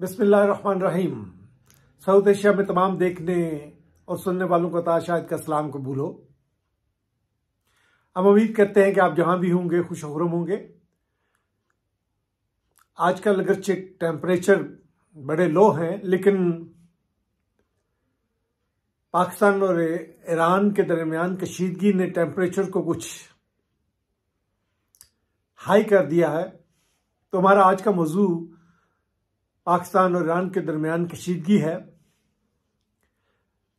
बिस्मिल्लाहिर्रहमानिर्रहीम south Asia में तमाम देखने और सुनने वालों को ताशाद का सलाम कबूल हो हम उम्मीद करते हैं कि आप जहां भी होंगे खुश खुशहरम होंगे आजकल चेक टेम्परेचर बड़े लो हैं लेकिन पाकिस्तान और ईरान के दरमियान कशीदगी ने टेम्परेचर को कुछ हाई कर दिया है तो हमारा आज का मौजू पाकिस्तान और ईरान के दरमियान कशीदगी है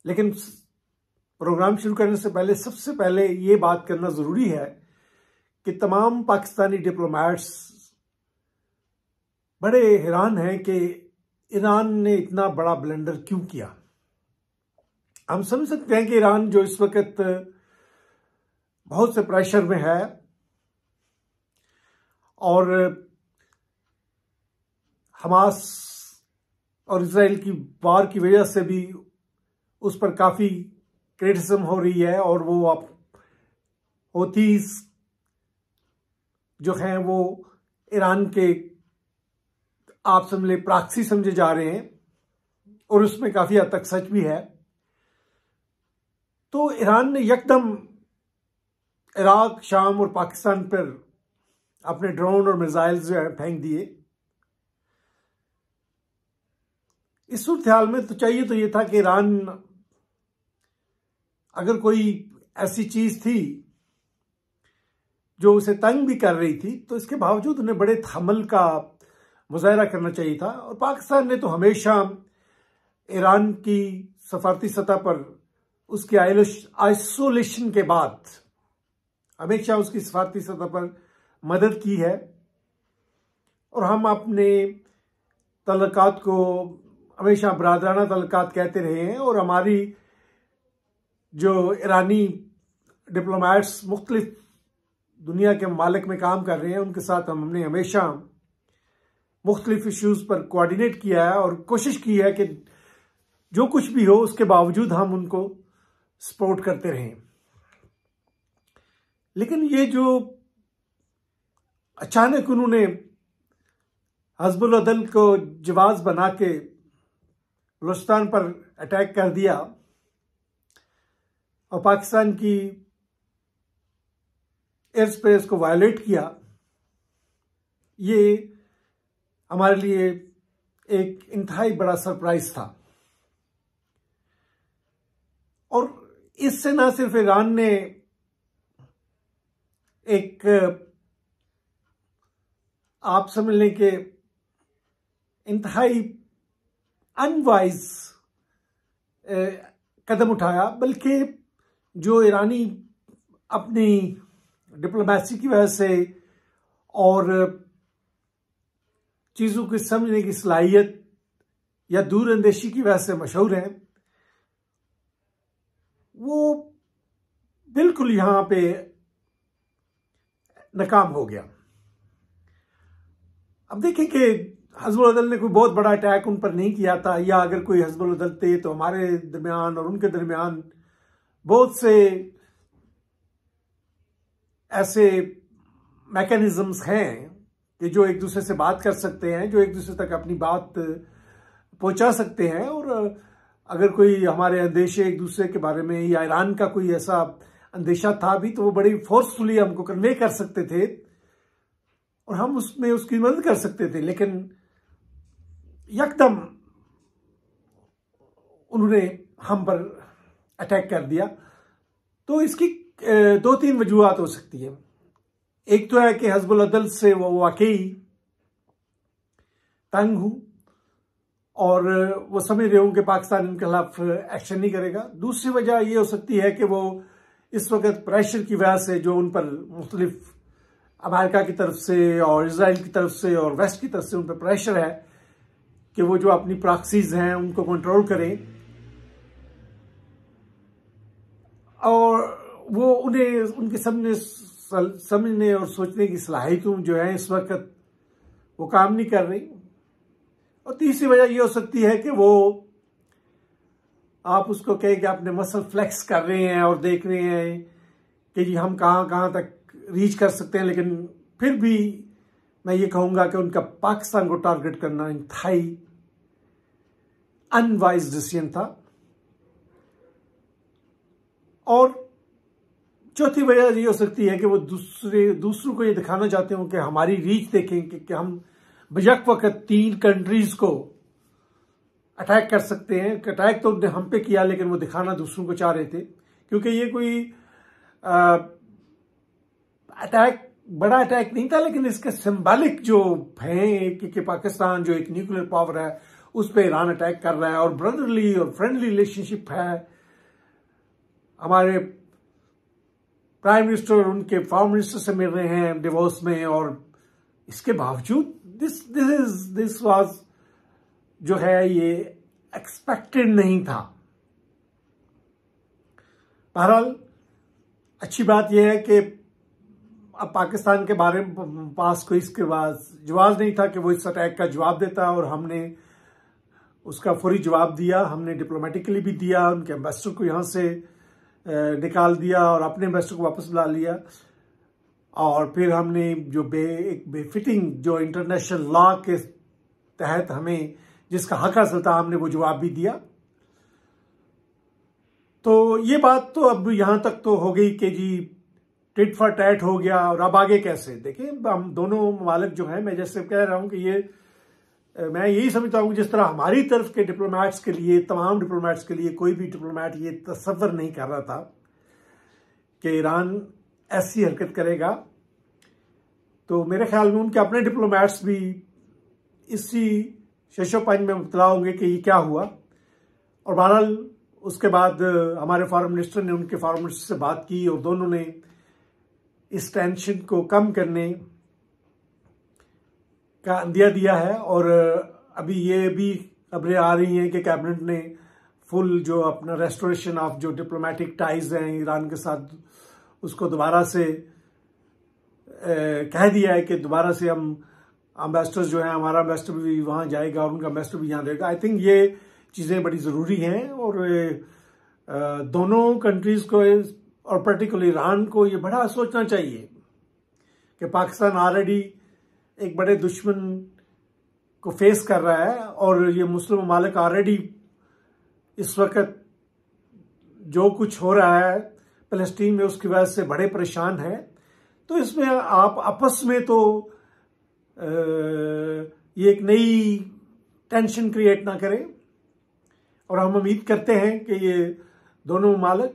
लेकिन प्रोग्राम शुरू करने से पहले सबसे पहले ये बात करना ज़रूरी है कि तमाम पाकिस्तानी डिप्लोमेट्स बड़े हैरान हैं कि ईरान ने इतना बड़ा ब्लेंडर क्यों किया हम समझ सकते हैं कि ईरान जो इस वक्त बहुत से प्रेशर में है और हमास और इसराइल की वार की वजह से भी उस पर काफ़ी क्रिटिसम हो रही है और वो आप होतीस जो हैं वो ईरान के आप समझे प्राक्सी समझे जा रहे हैं और उसमें काफ़ी हद तक सच भी है तो ईरान ने यकदम इराक शाम और पाकिस्तान पर अपने ड्रोन और मिज़ाइल जो है फेंक दिए इस सूरत हाल में तो चाहिए तो ये था कि ईरान अगर कोई ऐसी चीज थी जो उसे तंग भी कर रही थी तो इसके बावजूद उन्हें बड़े हमल का मुजाहरा करना चाहिए था और पाकिस्तान ने तो हमेशा ईरान की सफारती सतह पर उसके आइसोलेशन के बाद हमेशा उसकी सफारती सतह पर मदद की है और हम अपने तलक़ात को हमेशा बरदराना तलकात कहते रहे हैं और हमारी जो ईरानी डिप्लोमेट्स मुख्तलिफ दुनिया के ममालिक में काम कर रहे हैं उनके साथ हमने हमेशा मुख्तलिफ इश्यूज़ पर कोआर्डिनेट किया है और कोशिश की है कि जो कुछ भी हो उसके बावजूद हम उनको सपोर्ट करते रहें लेकिन ये जो अचानक उन्होंने हजबुल अदल को जवाज बना के बलुस्तान पर अटैक कर दिया और पाकिस्तान की एयर स्पेस को वायलेट किया ये हमारे लिए एक इंतहाई बड़ा सरप्राइज था और इससे ना सिर्फ ईरान ने एक आप समझ लें कि इंतहाई अनवाइज eh, कदम उठाया बल्कि जो ईरानी अपनी डिप्लोमेसी की वजह से और चीज़ों को समझने की सलाहियत या दूरअंदेशी की वजह से मशहूर हैं वो बिल्कुल यहाँ पे नाकाम हो गया अब देखें कि हजबुल अदल ने कोई बहुत बड़ा अटैक उन पर नहीं किया था या अगर कोई हजबुल अदल थे तो हमारे दरमियान और उनके दरमियान बहुत से ऐसे मैकेनिज़म्स हैं कि जो एक दूसरे से बात कर सकते हैं जो एक दूसरे तक अपनी बात पहुंचा सकते हैं और अगर कोई हमारे अंदेशे एक दूसरे के बारे में या ईरान का कोई ऐसा अंदेशा था भी तो वो बड़ी फोर्सफुली हमको कन्वे कर सकते थे और हम उसमें उसकी मदद कर सकते थे लेकिन यकदम उन्होंने हम पर अटैक कर दिया तो इसकी दो तीन वजूहत हो सकती है एक तो है कि हजबुल अदल से वो वाकई तंग हूं और वो समझ रहे हूं कि पाकिस्तान इनके खिलाफ एक्शन नहीं करेगा दूसरी वजह ये हो सकती है कि वो इस वक्त प्रेशर की वजह से जो उन पर मुख्तलिफ अमेरिका की तरफ से और इसराइल की तरफ से और वेस्ट की तरफ से उन पर प्रेशर है कि वो जो अपनी प्रॉक्सीज हैं उनको कंट्रोल करें और वो उन्हें उनके सामने समझने और सोचने की सलाहित जो है इस वक्त वो काम नहीं कर रही और तीसरी वजह ये हो सकती है कि वो आप उसको कहें कि आपने मसल फ्लेक्स कर रहे हैं और देख रहे हैं कि जी हम कहाँ कहाँ तक रीच कर सकते हैं लेकिन फिर भी मैं ये कहूँगा कि उनका पाकिस्तान को टारगेट करना इंतहाई अनवाइज डिसीजन था और चौथी वजह ये हो सकती है कि वो दूसरे दूसरों को ये दिखाना चाहते हो कि हमारी रीच देखें कि, कि हम बजक वक्त तीन कंट्रीज को अटैक कर सकते हैं अटैक तो उनने हम पे किया लेकिन वो दिखाना दूसरों को चाह रहे थे क्योंकि ये कोई अटैक बड़ा अटैक नहीं था लेकिन इसके सिंबॉलिक जो हैं कि, कि पाकिस्तान जो एक न्यूक्लियर पावर है उस पर ईरान अटैक कर रहा है और ब्रदरली और फ्रेंडली रिलेशनशिप है हमारे प्राइम मिनिस्टर और उनके फॉर्म मिनिस्टर से मिल रहे हैं डिवोर्स में और इसके बावजूद this this is this was जो है ये एक्सपेक्टेड नहीं था बहरहाल अच्छी बात यह है कि अब पाकिस्तान के बारे में पास कोई इसके बाद जवाब नहीं था कि वो इस अटैक का जवाब देता और हमने उसका फौरी जवाब दिया हमने डिप्लोमेटिकली भी दिया उनके एम्बेसडर को यहाँ से निकाल दिया और अपने एम्बेसडर को वापस बुला लिया और फिर हमने जो बे एक बेफिटिंग जो इंटरनेशनल लॉ के तहत हमें जिसका हक हासिल था हमने वो जवाब भी दिया तो ये बात तो अब यहां तक तो हो गई कि जी टिट फॉर टैट हो गया और अब आगे कैसे देखिए हम दोनों मालिक जो हैं मैं जैसे कह रहा हूं कि ये मैं यही समझता हूँ जिस तरह हमारी तरफ के डिप्लोमैट्स के लिए तमाम डिप्लोमैट्स के लिए कोई भी डिप्लोमैट ये तस्वर नहीं कर रहा था कि ईरान ऐसी हरकत करेगा तो मेरे ख्याल में उनके अपने डिप्लोमैट्स भी इसी शशोपाइन में मुबतला होंगे कि ये क्या हुआ और बहरहाल उसके बाद हमारे फॉरन मिनिस्टर ने उनके फॉरन मिनिस्टर से बात की और दोनों ने इस टेंशन को कम करने का दिया दिया है और अभी ये भी खबरें आ रही हैं कि कैबिनेट ने फुल जो अपना रेस्टोरेशन ऑफ जो डिप्लोमेटिक टाइज हैं ईरान के साथ उसको दोबारा से ए, कह दिया है कि दोबारा से हम अम्बेसडर जो है हमारा अम्बेसडर भी वहां जाएगा और उनका अम्बेसडर भी यहां देगा आई थिंक ये चीज़ें बड़ी ज़रूरी हैं और दोनों कंट्रीज़ को और पर्टिकुलर ईरान को ये बड़ा सोचना चाहिए कि पाकिस्तान ऑलरेडी एक बड़े दुश्मन को फेस कर रहा है और ये मुस्लिम ममालिक ऑलरेडी इस वक्त जो कुछ हो रहा है फलस्तीन में उसकी वजह से बड़े परेशान हैं तो इसमें आप आपस में तो ये एक नई टेंशन क्रिएट ना करें और हम उम्मीद करते हैं कि ये दोनों मालिक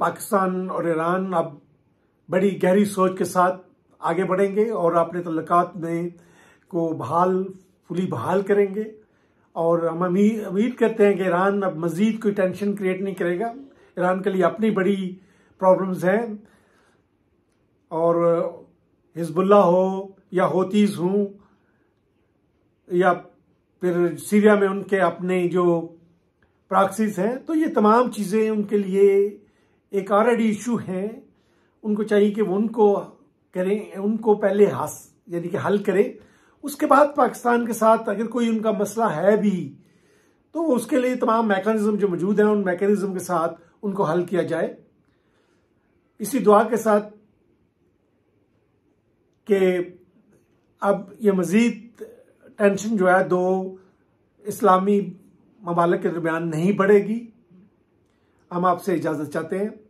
पाकिस्तान और ईरान अब बड़ी गहरी सोच के साथ आगे बढ़ेंगे और अपने तल्क में को बहाल फुली बहाल करेंगे और हम उम्मीद करते हैं कि ईरान अब मज़ीद कोई टेंशन क्रिएट नहीं करेगा ईरान के लिए अपनी बड़ी प्रॉब्लम्स हैं और हिजबुल्ला हो या होतीज़ हों या फिर सीरिया में उनके अपने जो प्रॉक्सीज हैं तो ये तमाम चीज़ें उनके लिए एक ऑलरेडी इशू हैं उनको चाहिए कि वो उनको करें उनको पहले यानी कि हल करें उसके बाद पाकिस्तान के साथ अगर कोई उनका मसला है भी तो उसके लिए तमाम मैकेनिज्म जो मौजूद हैं उन मैकेनिज्म के साथ उनको हल किया जाए इसी दुआ के साथ के अब ये मज़ीद टेंशन जो है दो इस्लामी ममालक के दरमियान नहीं बढ़ेगी हम आपसे इजाज़त चाहते हैं